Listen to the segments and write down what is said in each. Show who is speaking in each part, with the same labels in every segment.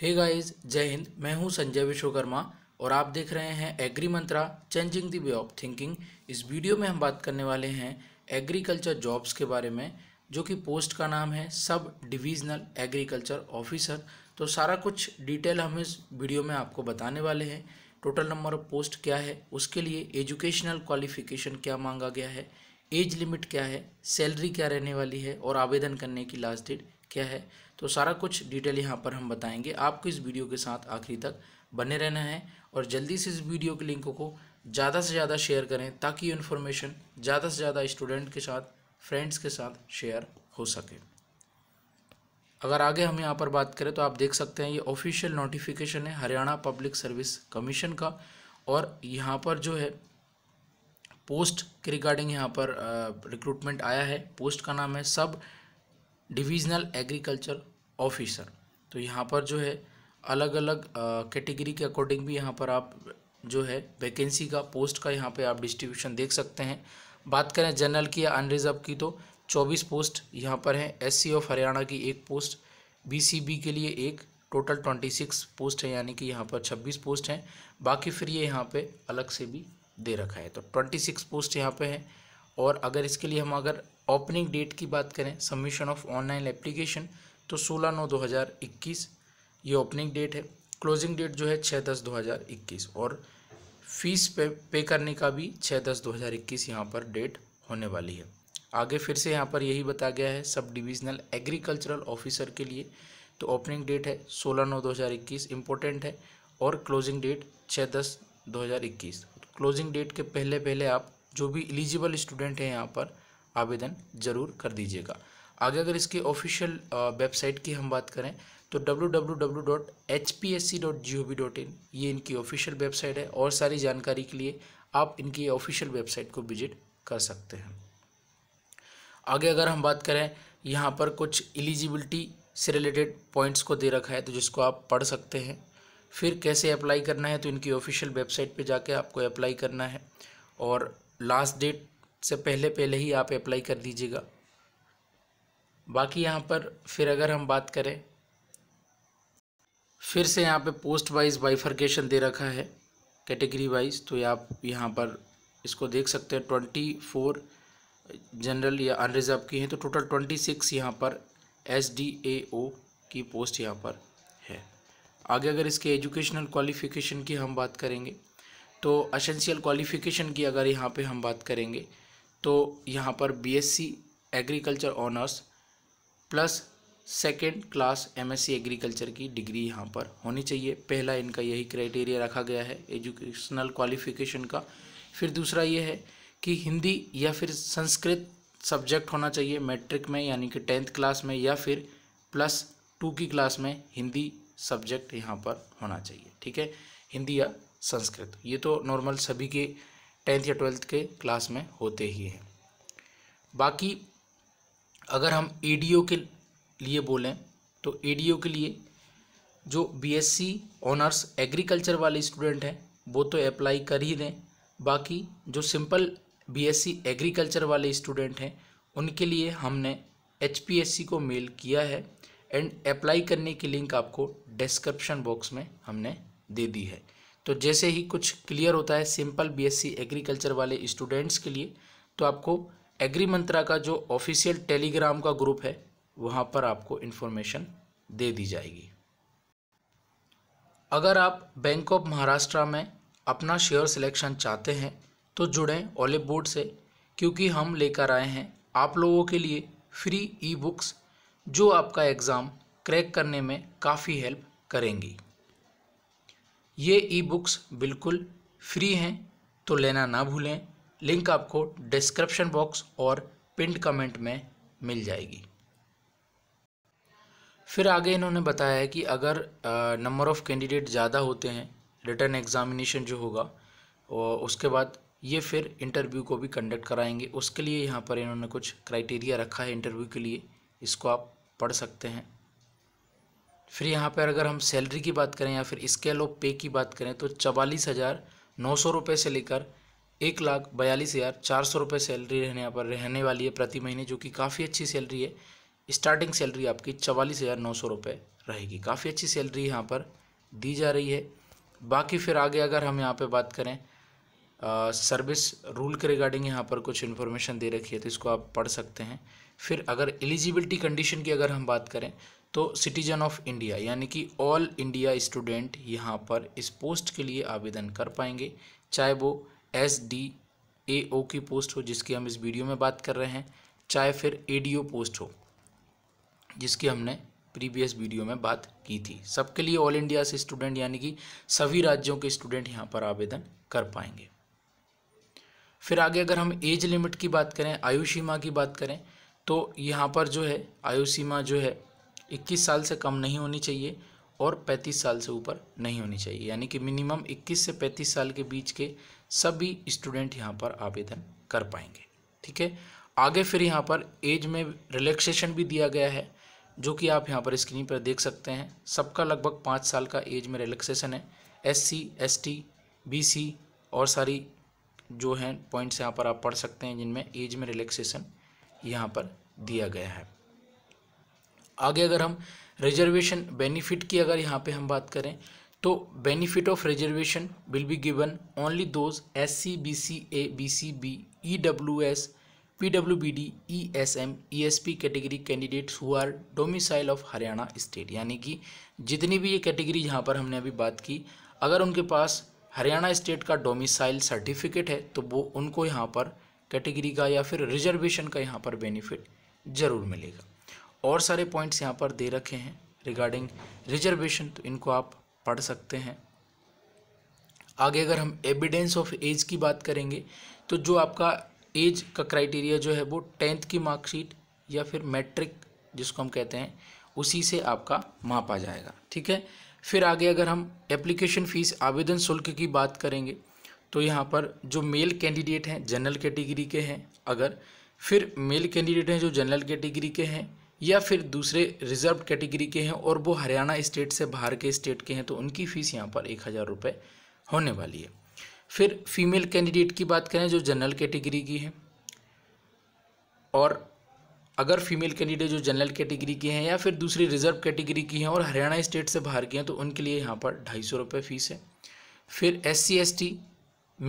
Speaker 1: hey guys जय हिंद मैं हूं संजय विश्वकर्मा और आप देख रहे हैं agri Mantra changing the way of thinking इस वीडियो में हम बात करने वाले हैं एग्रीकल्चर जॉब्स के बारे में जो कि पोस्ट का नाम है सब डिविजनल एग्रीकल्चर ऑफिसर तो सारा कुछ डिटेल हम इस वीडियो में आपको बताने वाले हैं टोटल नंबर ऑफ पोस्ट क्या है उसके लिए एजुकेशनल क्वालिफिकेशन क्या मांगा गया है एज लिमिट क्या है सैलरी क्या रहने वाली है और आवेदन करने की लास्ट डेट क्या है तो सारा कुछ डिटेल यहाँ पर हम बताएंगे आपको इस वीडियो के साथ आखिरी तक बने रहना है और जल्दी से इस वीडियो के लिंक को ज़्यादा से ज़्यादा शेयर करें ताकि ये इन्फॉर्मेशन ज़्यादा से ज़्यादा स्टूडेंट के साथ फ्रेंड्स के साथ शेयर हो सके अगर आगे हम यहाँ पर बात करें तो आप देख सकते हैं ये ऑफिशियल नोटिफिकेशन है हरियाणा पब्लिक सर्विस कमीशन का और यहाँ पर जो है पोस्ट के रिगार्डिंग यहाँ पर रिक्रूटमेंट आया है पोस्ट का नाम है सब डिविजनल एग्रीकल्चर ऑफिसर तो यहाँ पर जो है अलग अलग कैटेगरी के अकॉर्डिंग भी यहाँ पर आप जो है वैकेंसी का पोस्ट का यहाँ पे आप डिस्ट्रीब्यूशन देख सकते हैं बात करें जनरल की या अनरिजर्व की तो चौबीस पोस्ट यहाँ पर हैं एससी ऑफ हरियाणा की एक पोस्ट बीसीबी के लिए एक टोटल ट्वेंटी सिक्स पोस्ट है यानी कि यहाँ पर छब्बीस पोस्ट हैं बाकी फिर ये यहाँ पे अलग से भी दे रखा है तो ट्वेंटी सिक्स पोस्ट यहाँ पे हैं और अगर इसके लिए हम अगर ओपनिंग डेट की बात करें सबमिशन ऑफ ऑनलाइन एप्लीकेशन तो सोलह नौ दो हज़ार इक्कीस ये ओपनिंग डेट है क्लोजिंग डेट जो है छः दस दो हज़ार इक्कीस और फीस पे पे करने का भी छः दस दो हज़ार इक्कीस यहाँ पर डेट होने वाली है आगे फिर से यहाँ पर यही बताया गया है सब डिविजनल एग्रीकल्चरल ऑफिसर के लिए तो ओपनिंग डेट है सोलह नौ दो हज़ार इक्कीस इम्पोर्टेंट है और क्लोजिंग डेट छः दस दो हज़ार इक्कीस क्लोजिंग डेट के पहले पहले आप जो भी एलिजिबल स्टूडेंट हैं यहाँ पर आवेदन ज़रूर कर दीजिएगा आगे अगर इसके ऑफिशियल वेबसाइट की हम बात करें तो डब्ल्यू ये इनकी ऑफिशियल वेबसाइट है और सारी जानकारी के लिए आप इनकी ऑफिशियल वेबसाइट को विजिट कर सकते हैं आगे अगर हम बात करें यहाँ पर कुछ एलिजिबिलिटी से रिलेटेड पॉइंट्स को दे रखा है तो जिसको आप पढ़ सकते हैं फिर कैसे अप्लाई करना है तो इनकी ऑफिशियल वेबसाइट पे जाके आपको अप्लाई करना है और लास्ट डेट से पहले पहले ही आप अप्लाई कर दीजिएगा बाकी यहाँ पर फिर अगर हम बात करें फिर से यहाँ पे पोस्ट वाइज बाइफर्केशन दे रखा है कैटेगरी वाइज तो आप यहाँ पर इसको देख सकते हैं ट्वेंटी फोर जनरल या अनरिजर्व की हैं तो टोटल ट्वेंटी सिक्स यहाँ पर एस डी ए ओ की पोस्ट यहाँ पर है आगे अगर इसके एजुकेशनल क्वालिफिकेशन की हम बात करेंगे तो असेंशियल क्वालिफिकेशन की अगर यहाँ पे हम बात करेंगे तो यहाँ पर BSc agriculture honours plus second class MSc agriculture की डिग्री यहाँ पर होनी चाहिए पहला इनका यही क्राइटेरिया रखा गया है एजुकेशनल क्वालिफिकेशन का फिर दूसरा ये है कि हिंदी या फिर संस्कृत सब्जेक्ट होना चाहिए मैट्रिक में यानी कि टेंथ क्लास में या फिर प्लस टू की क्लास में हिंदी सब्जेक्ट यहाँ पर होना चाहिए ठीक है हिंदी या संस्कृत ये तो नॉर्मल सभी के टेंथ या ट्वेल्थ के क्लास में होते ही हैं बाकी अगर हम ए e के लिए बोलें तो ए e के लिए जो बीएससी ऑनर्स एग्रीकल्चर वाले स्टूडेंट हैं वो तो अप्लाई कर ही दें बाकी जो सिंपल बीएससी एग्रीकल्चर वाले स्टूडेंट हैं उनके लिए हमने एचपीएससी को मेल किया है एंड अप्लाई करने की लिंक आपको डिस्क्रिप्शन बॉक्स में हमने दे दी है तो जैसे ही कुछ क्लियर होता है सिंपल बीएससी एग्रीकल्चर वाले स्टूडेंट्स के लिए तो आपको एग्री मंत्रा का जो ऑफिशियल टेलीग्राम का ग्रुप है वहाँ पर आपको इन्फॉर्मेशन दे दी जाएगी अगर आप बैंक ऑफ महाराष्ट्र में अपना शेयर सिलेक्शन चाहते हैं तो जुड़ें ओलिव बोर्ड से क्योंकि हम लेकर आए हैं आप लोगों के लिए फ्री ई बुक्स जो आपका एग्ज़ाम क्रैक करने में काफ़ी हेल्प करेंगी ये ई बुक्स बिल्कुल फ्री हैं तो लेना ना भूलें लिंक आपको डिस्क्रिप्शन बॉक्स और पिंड कमेंट में मिल जाएगी फिर आगे इन्होंने बताया है कि अगर नंबर ऑफ़ कैंडिडेट ज़्यादा होते हैं रिटर्न एग्ज़ामिनेशन जो होगा और उसके बाद ये फिर इंटरव्यू को भी कंडक्ट कराएंगे उसके लिए यहाँ पर इन्होंने कुछ क्राइटेरिया रखा है इंटरव्यू के लिए इसको आप पढ़ सकते हैं फिर यहाँ पर अगर हम सैलरी की बात करें या फिर स्केल ऑफ पे की बात करें तो चवालीस हज़ार नौ सौ रुपये से लेकर एक लाख बयालीस हज़ार चार सौ रुपये सैलरी रहने यहाँ पर रहने वाली है प्रति महीने जो कि काफ़ी अच्छी सैलरी है स्टार्टिंग सैलरी आपकी चवालीस हज़ार नौ सौ रुपये रहेगी काफ़ी अच्छी सैलरी यहाँ पर दी जा रही है बाकी फिर आगे अगर हम यहाँ पर बात करें सर्विस रूल के रिगार्डिंग यहाँ पर कुछ इन्फॉर्मेशन दे रखी है तो इसको आप पढ़ सकते हैं फिर अगर एलिजिबिलिटी कंडीशन की अगर हम बात करें तो सिटीजन ऑफ इंडिया यानी कि ऑल इंडिया स्टूडेंट यहाँ पर इस पोस्ट के लिए आवेदन कर पाएंगे चाहे वो एस डी ए ओ की पोस्ट हो जिसकी हम इस वीडियो में बात कर रहे हैं चाहे फिर ए डी ओ पोस्ट हो जिसकी हमने प्रीवियस वीडियो में बात की थी सबके लिए ऑल इंडिया से स्टूडेंट यानी कि सभी राज्यों के स्टूडेंट यहाँ पर आवेदन कर पाएंगे फिर आगे अगर हम एज लिमिट की बात करें आयु सीमा की बात करें तो यहाँ पर जो है आयु सीमा जो है 21 साल से कम नहीं होनी चाहिए और 35 साल से ऊपर नहीं होनी चाहिए यानी कि मिनिमम 21 से 35 साल के बीच के सभी स्टूडेंट यहाँ पर आवेदन कर पाएंगे ठीक है आगे फिर यहाँ पर एज में रिलैक्सेशन भी दिया गया है जो कि आप यहाँ पर स्क्रीन पर देख सकते हैं सबका लगभग पाँच साल का एज में रिलैक्सेशन है S C S T B C और सारी जो हैं पॉइंट्स यहाँ पर आप पढ़ सकते हैं जिनमें एज में रिलैक्सेशन यहाँ पर दिया गया है आगे अगर हम रिजर्वेशन बेनिफिट की अगर यहाँ पे हम बात करें तो benefit of reservation will be given only those S C B C A B C B E W S P W B D E S M E S P category candidates who are domicile of Haryana state यानी कि जितनी भी ये category यहाँ पर हमने अभी बात की अगर उनके पास हरियाणा स्टेट का डोमिसाइल सर्टिफिकेट है तो वो उनको यहाँ पर कैटेगरी का या फिर रिजर्वेशन का यहाँ पर बेनिफिट ज़रूर मिलेगा और सारे पॉइंट्स यहाँ पर दे रखे हैं रिगार्डिंग रिजर्वेशन तो इनको आप पढ़ सकते हैं आगे अगर हम एविडेंस ऑफ एज की बात करेंगे तो जो आपका एज का क्राइटेरिया जो है वो टेंथ की मार्कशीट या फिर मैट्रिक जिसको हम कहते हैं उसी से आपका मापा जाएगा ठीक है फिर आगे अगर हम एप्लीकेशन फ़ीस आवेदन शुल्क की बात करेंगे तो यहाँ पर जो मेल कैंडिडेट हैं जनरल कैटेगरी के हैं अगर फिर मेल कैंडिडेट हैं जो जनरल कैटेगरी के हैं या फिर दूसरे रिजर्व कैटेगरी के हैं और वो हरियाणा स्टेट से बाहर के स्टेट के हैं तो उनकी फ़ीस यहाँ पर एक हज़ार रुपये होने वाली है फिर फीमेल कैंडिडेट की बात करें जो जनरल कैटेगरी की है और अगर फीमेल कैंडिडेट जो जनरल कैटेगरी की हैं या फिर दूसरी रिजर्व कैटेगरी की हैं और हरियाणा स्टेट से बाहर की हैं तो उनके लिए यहाँ पर ढाई सौ रुपये फ़ीस है फिर S C S T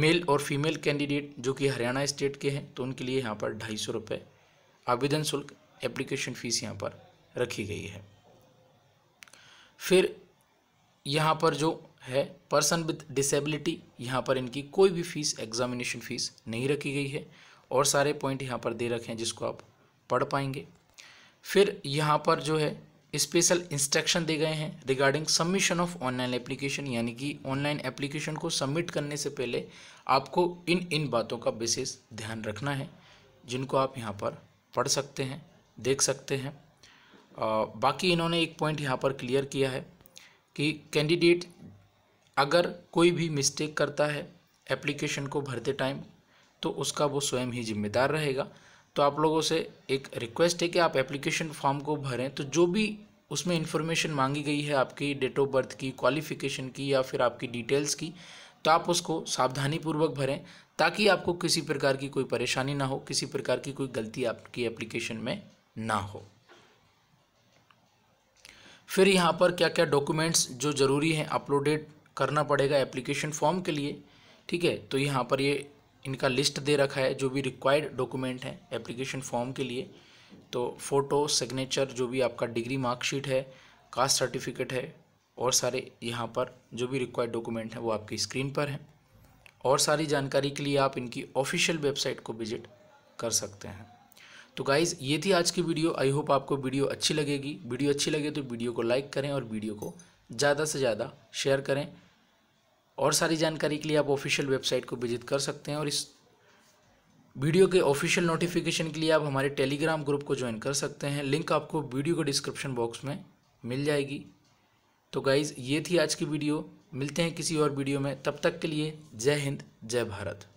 Speaker 1: male और फीमेल कैंडिडेट जो कि हरियाणा स्टेट के हैं तो उनके लिए यहाँ पर ढाई सौ रुपये आवेदन शुल्क एप्लीकेशन फ़ीस यहाँ पर रखी गई है फिर यहाँ पर जो है पर्सन विद डिसेबिलिटी यहाँ पर इनकी कोई भी फ़ीस एग्जामिनेशन फ़ीस नहीं रखी गई है और सारे पॉइंट यहाँ पर दे रखे हैं जिसको आप पढ़ पाएंगे फिर यहाँ पर जो है स्पेशल इंस्ट्रक्शन दे गए हैं regarding submission of online application यानी कि ऑनलाइन एप्लीकेशन को सबमिट करने से पहले आपको इन इन बातों का विशेष ध्यान रखना है जिनको आप यहाँ पर पढ़ सकते हैं देख सकते हैं बाकी इन्होंने एक पॉइंट यहाँ पर क्लियर किया है कि कैंडिडेट अगर कोई भी मिस्टेक करता है एप्लीकेशन को भरते टाइम तो उसका वो स्वयं ही जिम्मेदार रहेगा तो आप लोगों से एक रिक्वेस्ट है कि आप एप्लीकेशन फॉर्म को भरें तो जो भी उसमें इन्फॉर्मेशन मांगी गई है आपकी डेट ऑफ बर्थ की क्वालिफिकेशन की या फिर आपकी डिटेल्स की तो आप उसको सावधानीपूर्वक भरें ताकि आपको किसी प्रकार की कोई परेशानी ना हो किसी प्रकार की कोई गलती आपकी एप्लीकेशन में ना हो फिर यहाँ पर क्या क्या डॉक्यूमेंट्स जो ज़रूरी हैं अपलोडेड करना पड़ेगा एप्लीकेशन फॉर्म के लिए ठीक है तो यहाँ पर ये इनका लिस्ट दे रखा है जो भी रिक्वायर्ड डॉक्यूमेंट है एप्लीकेशन फॉर्म के लिए तो फ़ोटो सिग्नेचर जो भी आपका डिग्री मार्कशीट है कास्ट सर्टिफिकेट है और सारे यहाँ पर जो भी रिक्वायर्ड डॉक्यूमेंट हैं वो आपकी स्क्रीन पर हैं और सारी जानकारी के लिए आप इनकी ऑफिशियल वेबसाइट को विजिट कर सकते हैं तो गाइज़ ये थी आज की वीडियो आई होप आपको वीडियो अच्छी लगेगी वीडियो अच्छी लगे तो वीडियो को लाइक करें और वीडियो को ज़्यादा से ज़्यादा शेयर करें और सारी जानकारी के लिए आप ऑफिशियल वेबसाइट को विजिट कर सकते हैं और इस वीडियो के ऑफिशियल नोटिफिकेशन के लिए आप हमारे टेलीग्राम ग्रुप को ज्वाइन कर सकते हैं लिंक आपको वीडियो के डिस्क्रिप्शन बॉक्स में मिल जाएगी तो गाइज़ ये थी आज की वीडियो मिलते हैं किसी और वीडियो में तब तक के लिए जय हिंद जय भारत